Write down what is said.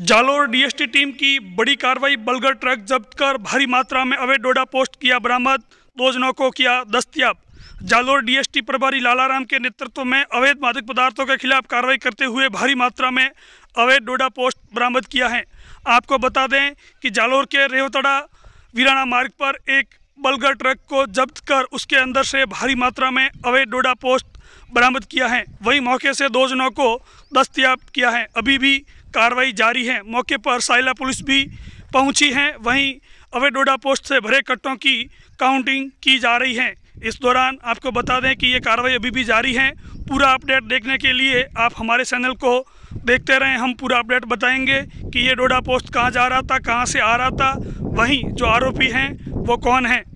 Jalore DST team की बड़ी कार्रवाई बलगर ट्रक जब्त कर भारी मात्रा में अवैध डोडा पोस्ट किया बरामद दो जनों को किया दस्तियाब जालोर डीएसटी प्रभारी लालाराम के नेतृत्व में अवैध मादक पदार्थों के खिलाफ कार्रवाई करते हुए भारी मात्रा में अवैध डोडा पोस्ट बरामद किया है आपको बता दें कि जालोर के रेवतड़ा वीराना मार्ग पर एक बलगर ट्रक को जब्त कर उसके अंदर से भारी मात्रा में अवैध डोडा पोस्ट बरामद किया है वहीं मौके से दो जनों को दस्तियाब किया है अभी भी कार्रवाई जारी है मौके पर साइला पुलिस भी पहुंची है वहीं अवेडोडा पोस्ट से भरे कट्टों की काउंटिंग की जा रही है इस दौरान आपको बता दें कि ये कार्रवाई अभी भी जारी है पूरा अपडेट देखने के लिए आप हमारे चैनल को देखते रहें हम पूरा अपडेट बताएंगे कि ये डोडा पोस्ट कहाँ जा रहा था कहाँ से आ रहा था वहीं जो आरोपी हैं वो कौन हैं